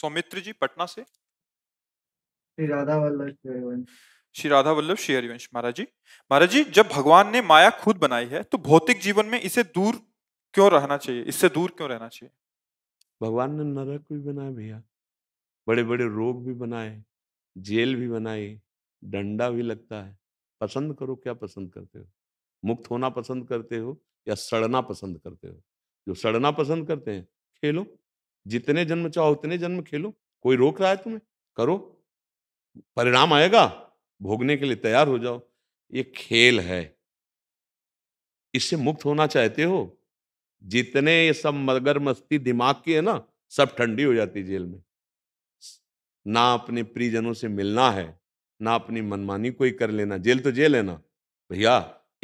सौमित्र जी पटना से श्री राधा वल्लभ श्री राधा वल्लभ श्री हरिवंश महाराज जी महाराज जी जब भगवान ने माया खुद बनाई है तो भौतिक जीवन में इसे दूर क्यों रहना चाहिए इससे दूर क्यों रहना चाहिए भगवान ने नरक भी बनाया भैया बड़े बड़े रोग भी बनाए जेल भी बनाई डंडा भी लगता है पसंद करो क्या पसंद करते हो मुक्त होना पसंद करते हो या सड़ना पसंद करते हो जो सड़ना पसंद करते हैं खेलो जितने जन्म चाहो उतने जन्म खेलो कोई रोक रहा है तुम्हें करो परिणाम आएगा भोगने के लिए तैयार हो जाओ ये खेल है इससे मुक्त होना चाहते हो जितने ये सब मगर मस्ती दिमाग की है ना सब ठंडी हो जाती जेल में ना अपने प्रियजनों से मिलना है ना अपनी मनमानी कोई कर लेना जेल तो जेल है ना भैया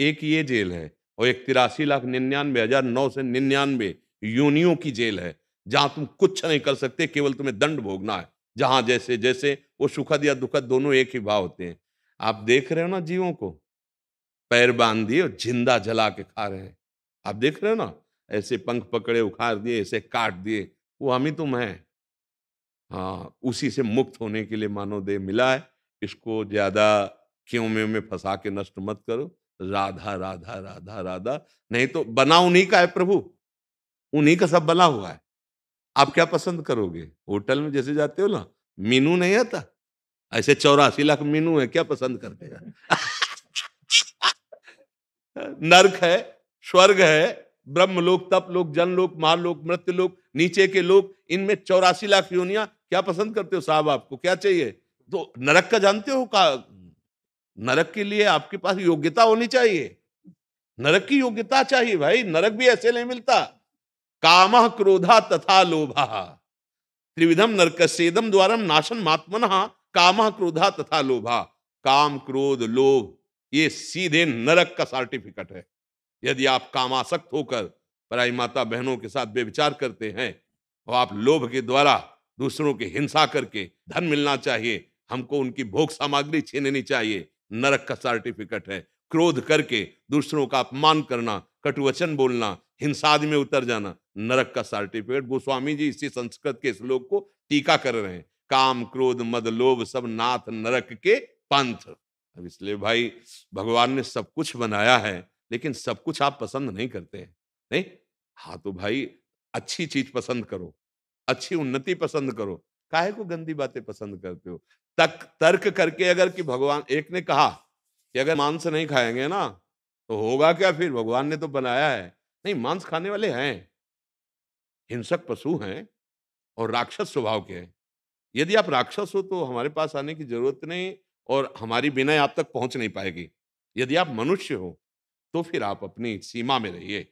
एक ये जेल है और एक तिरासी लाख निन्यानवे हजार नौ सौ निन्यानवे यूनियों की जेल है जहां तुम कुछ नहीं कर सकते केवल तुम्हें दंड भोगना है जहां जैसे जैसे वो सुखद या दुखद दोनों एक ही भाव होते हैं आप देख रहे हो ना जीवों को पैर बांध दिए और जिंदा जला के खा रहे हैं आप देख रहे हो ना ऐसे पंख पकड़े उखाड़ दिए ऐसे काट दिए वो हम ही तुम हैं हाँ उसी से मुक्त होने के लिए मानव देह मिला है इसको ज्यादा क्यों में, में फंसा के नष्ट मत करो राधा राधा राधा राधा नहीं तो बना उन्हीं का है प्रभु उन्हीं का सब बना हुआ है आप क्या पसंद करोगे होटल में जैसे जाते हो ना मीनू नहीं आता ऐसे चौरासी लाख मीनू है क्या पसंद करते नरक है स्वर्ग है ब्रह्म लोक तप लोक लोक महालोक लोक नीचे के लोग इनमें चौरासी लाख योनिया क्या पसंद करते हो साहब आपको क्या चाहिए तो नरक का जानते हो का नरक के लिए आपके पास योग्यता होनी चाहिए नरक की योग्यता चाहिए भाई नरक भी ऐसे नहीं मिलता काम क्रोधा तथा लोभा त्रिविधम सेदम द्वारा नाशन मात्मन काम क्रोधा तथा लोभा काम क्रोध लोभ ये सीधे नरक का सर्टिफिकेट है यदि आप कामासक्त होकर पराई माता बहनों के साथ बेविचार करते हैं और आप लोभ के द्वारा दूसरों की हिंसा करके धन मिलना चाहिए हमको उनकी भोग सामग्री छीननी चाहिए नरक का सर्टिफिकेट है क्रोध करके दूसरों का अपमान करना कटुवचन बोलना हिंसाद में उतर जाना नरक का सर्टिफिकेट गोस्वामी जी इसी संस्कृत के श्लोक को टीका कर रहे हैं काम क्रोध मद लोभ सब नाथ नरक के पंथ अब इसलिए भाई भगवान ने सब कुछ बनाया है लेकिन सब कुछ आप पसंद नहीं करते हैं नहीं हाँ तो भाई अच्छी चीज पसंद करो अच्छी उन्नति पसंद करो काहे को गंदी बातें पसंद करते हो तक तर्क करके अगर कि भगवान एक ने कहा कि अगर मांस नहीं खाएंगे ना तो होगा क्या फिर भगवान ने तो बनाया है नहीं मांस खाने वाले हैं हिंसक पशु हैं और राक्षस स्वभाव के हैं यदि आप राक्षस हो तो हमारे पास आने की जरूरत नहीं और हमारी बिना आप तक पहुंच नहीं पाएगी यदि आप मनुष्य हो तो फिर आप अपनी सीमा में रहिए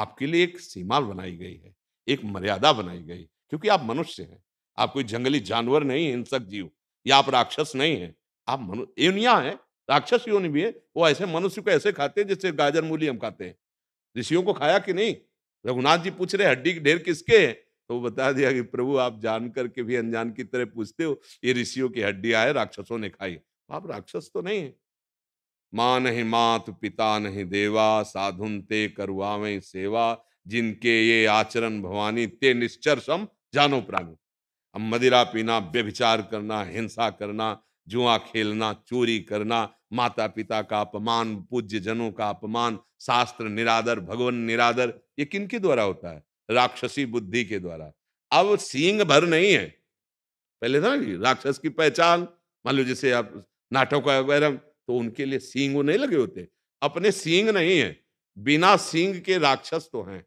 आपके लिए एक सीमा बनाई गई है एक मर्यादा बनाई गई क्योंकि आप मनुष्य हैं आप कोई जंगली जानवर नहीं हिंसक जीव या आप राक्षस नहीं हैं आप मनु एनिया हैं राक्षस योनि भी है वो ऐसे मनुष्य को ऐसे खाते हैं जैसे गाजर मूली हम खाते हैं ऋषियों को खाया कि नहीं रघुनाथ जी पूछ रहे हड्डी ढेर किसके हैं तो बता दिया कि प्रभु आप जान करके भी अनजान की तरह पूछते हो ये ऋषियों की हड्डियां है राक्षसों ने खाई आप राक्षस तो नहीं है माँ नहीं मात पिता नहीं देवा साधुन ते करुआवे सेवा जिनके ये आचरण भवानी ते निश्चर सम जानो प्राणी अब मदिरा पीना व्यभिचार करना हिंसा करना जुआ खेलना चोरी करना माता पिता का अपमान पूज्य जनों का अपमान शास्त्र निरादर भगवान निरादर ये किनके द्वारा होता है राक्षसी बुद्धि के द्वारा अब सींग भर नहीं है पहले था ना राक्षस की पहचान मान लो जैसे आप नाटक वगैरह तो उनके लिए सींग वो नहीं लगे होते अपने सींग नहीं है बिना सींग के राक्षस तो हैं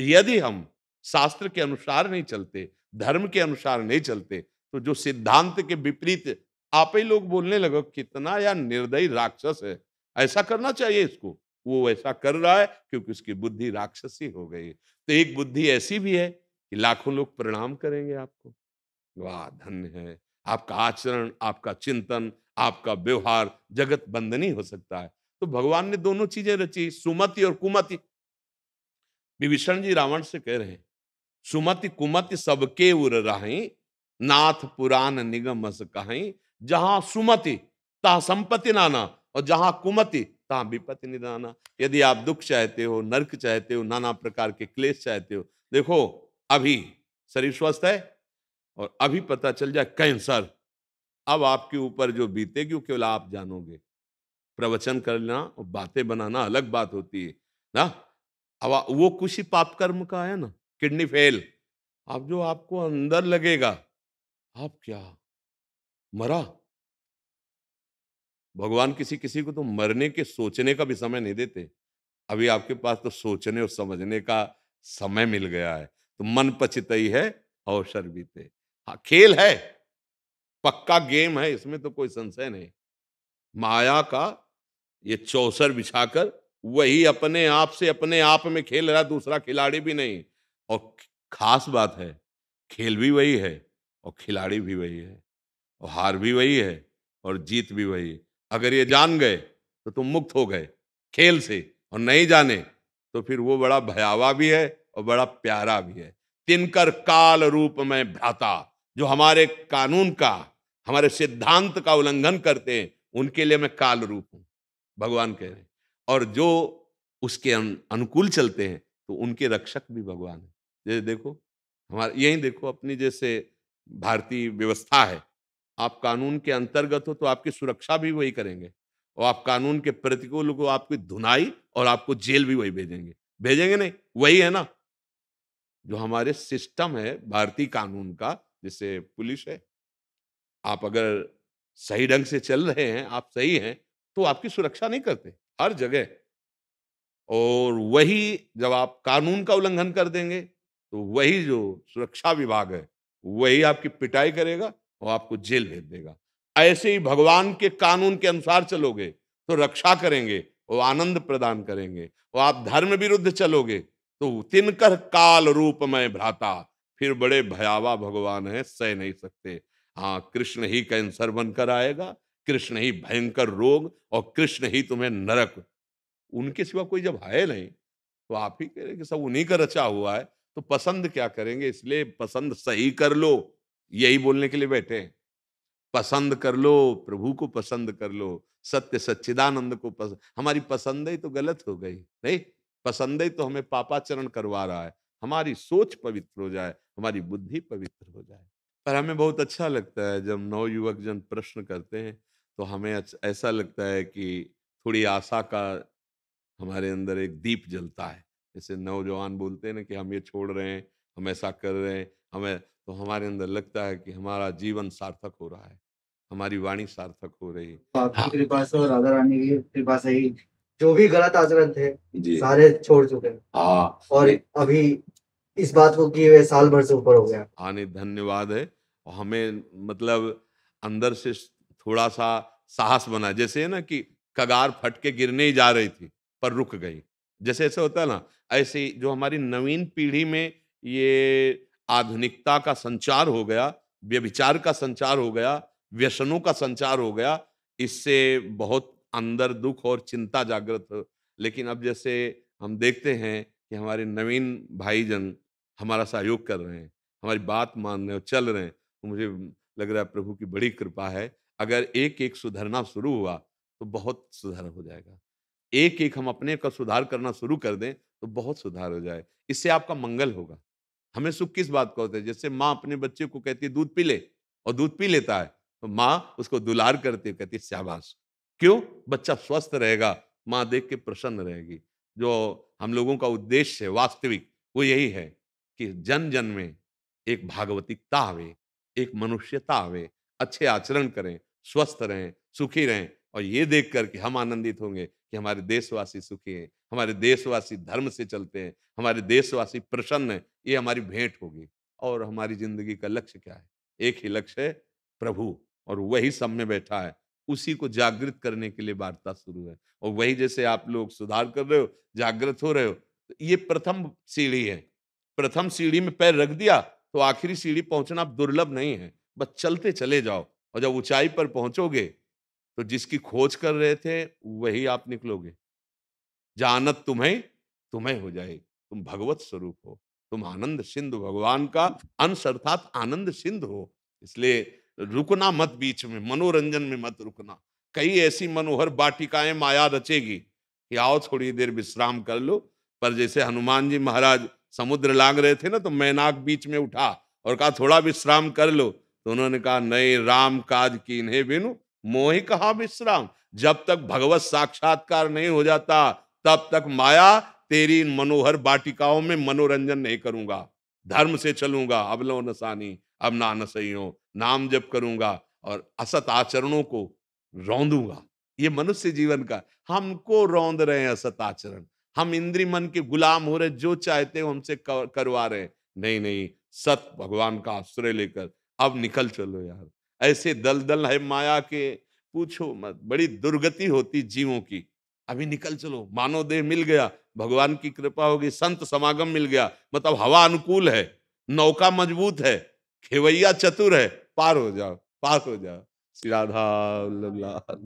यदि हम शास्त्र के अनुसार नहीं चलते धर्म के अनुसार नहीं चलते तो जो सिद्धांत के विपरीत आप ही लोग बोलने लगे कितना या निर्दयी राक्षस है ऐसा करना चाहिए इसको वो ऐसा कर रहा है क्योंकि उसकी बुद्धि राक्षसी हो गई तो एक बुद्धि ऐसी भी है कि लाखों लोग प्रणाम करेंगे आपको वाह धन्य है आपका आचरण आपका चिंतन आपका व्यवहार जगत बंदनी हो सकता है तो भगवान ने दोनों चीजें रची सुमति और कुमति विभीषण जी रावण से कह रहे हैं सुमति कुमति सबके उर रही नाथ पुराण निगम कहीं जहां सुमति तहा संपत्ति नाना और जहां कुमति तहा विपत्ति निदाना यदि आप दुख चाहते हो नरक चाहते हो नाना प्रकार के क्लेश चाहते हो देखो अभी शरीर स्वस्थ है और अभी पता चल जाए कैंसर अब आपके ऊपर जो बीतेगी केवल आप जानोगे प्रवचन करना और बातें बनाना अलग बात होती है ना अब वो कुछ ही पाप कर्म का है ना किडनी फेल अब जो आपको अंदर लगेगा आप क्या मरा भगवान किसी किसी को तो मरने के सोचने का भी समय नहीं देते अभी आपके पास तो सोचने और समझने का समय मिल गया है तो मन ही है अवसर बीते हाँ खेल है पक्का गेम है इसमें तो कोई संशय नहीं माया का ये चौसर बिछाकर वही अपने आप से अपने आप में खेल रहा दूसरा खिलाड़ी भी नहीं और खास बात है खेल भी वही है और खिलाड़ी भी वही है और हार भी वही है और जीत भी वही है अगर ये जान गए तो तुम मुक्त हो गए खेल से और नहीं जाने तो फिर वो बड़ा भयावा भी है और बड़ा प्यारा भी है तिनकर काल रूप में भ्राता जो हमारे कानून का हमारे सिद्धांत का उल्लंघन करते हैं उनके लिए मैं काल रूप हूँ भगवान कह रहे हैं और जो उसके अनुकूल चलते हैं तो उनके रक्षक भी भगवान है जैसे देखो हमारे यही देखो अपनी जैसे भारतीय व्यवस्था है आप कानून के अंतर्गत हो तो आपकी सुरक्षा भी वही करेंगे और आप कानून के प्रतिकूल को आपकी धुनाई और आपको जेल भी वही भेजेंगे भेजेंगे नहीं वही है ना जो हमारे सिस्टम है भारतीय कानून का जैसे पुलिस है आप अगर सही ढंग से चल रहे हैं आप सही हैं तो आपकी सुरक्षा नहीं करते हर जगह और वही जब आप कानून का उल्लंघन कर देंगे तो वही जो सुरक्षा विभाग है वही आपकी पिटाई करेगा वो आपको जेल भेज देगा ऐसे ही भगवान के कानून के अनुसार चलोगे तो रक्षा करेंगे वो आनंद प्रदान करेंगे वो आप धर्म विरुद्ध चलोगे तो तिनकर काल रूप में भ्राता फिर बड़े भयावा भगवान है सह नहीं सकते हाँ कृष्ण ही कैंसर बनकर आएगा कृष्ण ही भयंकर रोग और कृष्ण ही तुम्हें नरक उनके सिवा कोई जब है नहीं तो आप ही कह रहे कि सब उन्हीं का रचा हुआ है तो पसंद क्या करेंगे इसलिए पसंद सही कर लो यही बोलने के लिए बैठे हैं पसंद कर लो प्रभु को पसंद कर लो सत्य सच्चिदानंद को पसंद हमारी पसंद ही तो गलत हो गई नहीं पसंद ही तो हमें पापाचरण करवा रहा है हमारी सोच पवित्र हो जाए हमारी बुद्धि पवित्र हो जाए पर हमें बहुत अच्छा लगता है जब नौ युवक जन प्रश्न करते हैं तो हमें ऐसा लगता है कि थोड़ी आशा का हमारे अंदर एक दीप जलता है जैसे नौजवान बोलते हैं ना कि हम ये छोड़ रहे हैं हम ऐसा कर रहे हैं हमें तो हमारे अंदर लगता है कि हमारा जीवन सार्थक हो रहा है हमारी वाणी सार्थक हो रही है राधा हाँ। रानी की कृपा से ही जो भी गलत आचरण थे सारे छोड़ चुके हाँ और अभी इस बात को किए हुए साल भर से ऊपर हो गया हाँ नहीं धन्यवाद है और हमें मतलब अंदर से थोड़ा सा साहस बना जैसे है ना कि कगार फटके गिरने ही जा रही थी पर रुक गई जैसे ऐसा होता है ना ऐसे जो हमारी नवीन पीढ़ी में ये आधुनिकता का संचार हो गया व्यभिचार का संचार हो गया व्यसनों का संचार हो गया इससे बहुत अंदर दुख और चिंता जागृत हो लेकिन अब जैसे हम देखते हैं कि हमारे नवीन भाईजन हमारा सहयोग कर रहे हैं हमारी बात मान रहे हैं चल रहे हैं तो मुझे लग रहा है प्रभु की बड़ी कृपा है अगर एक एक सुधरना शुरू हुआ तो बहुत सुधार हो जाएगा एक एक हम अपने का सुधार करना शुरू कर दें तो बहुत सुधार हो जाए इससे आपका मंगल होगा हमें सुख किस बात का होता है जैसे माँ अपने बच्चे को कहती है दूध पी ले और दूध पी लेता है तो माँ उसको दुलार करती है कहती है शाबाश क्यों बच्चा स्वस्थ रहेगा माँ देख के प्रसन्न रहेगी जो हम लोगों का उद्देश्य है वास्तविक वो यही है कि जन जन में एक भागवतिकता आवे एक मनुष्यता आवे अच्छे आचरण करें स्वस्थ रहें सुखी रहें और ये देख कर हम आनंदित होंगे कि हमारे देशवासी सुखी हैं हमारे देशवासी धर्म से चलते हैं हमारे देशवासी प्रसन्न हैं ये हमारी भेंट होगी और हमारी जिंदगी का लक्ष्य क्या है एक ही लक्ष्य है प्रभु और वही सब में बैठा है उसी को जागृत करने के लिए वार्ता शुरू है और वही जैसे आप लोग सुधार कर रहे हो जागृत हो रहे हो तो ये प्रथम सीढ़ी है प्रथम सीढ़ी में पैर रख दिया तो आखिरी सीढ़ी पहुंचना दुर्लभ नहीं है बस चलते चले जाओ और जब ऊंचाई पर पहुंचोगे तो जिसकी खोज कर रहे थे वही आप निकलोगे जानत तुम्हें तुम्हें हो जाएगी तुम भगवत स्वरूप हो तुम आनंद सिंधु भगवान का अंश अर्थात आनंद सिंधु हो इसलिए रुकना मत बीच में मनोरंजन में मत रुकना कई ऐसी मनोहर बाटिकाएं माया रचेगी कि आओ थोड़ी देर विश्राम कर लो पर जैसे हनुमान जी महाराज समुद्र लाग रहे थे ना तो मैनाक बीच में उठा और कहा थोड़ा विश्राम कर लो तो उन्होंने कहा नए राम काज की इन्हें बिनू मोहि कहा विश्राम जब तक भगवत साक्षात्कार नहीं हो जाता तब तक माया तेरी इन मनोहर बाटिकाओं में मनोरंजन नहीं करूंगा धर्म से चलूंगा अब लो नसानी अब ना नसही हो नाम जप करूंगा और असत आचरणों को रौंदूंगा ये मनुष्य जीवन का हमको रौंद रहे हैं असत आचरण हम इंद्री मन के गुलाम हो रहे जो चाहते हो हमसे करवा रहे हैं नहीं नहीं सत भगवान का आश्रय लेकर अब निकल चलो यार ऐसे दलदल है माया के पूछो मत बड़ी दुर्गति होती जीवों की अभी निकल चलो मानव देह मिल गया भगवान की कृपा होगी संत समागम मिल गया मतलब हवा अनुकूल है नौका मजबूत है खेवैया चतुर है पार हो जाओ पार हो जाओ श्री राधा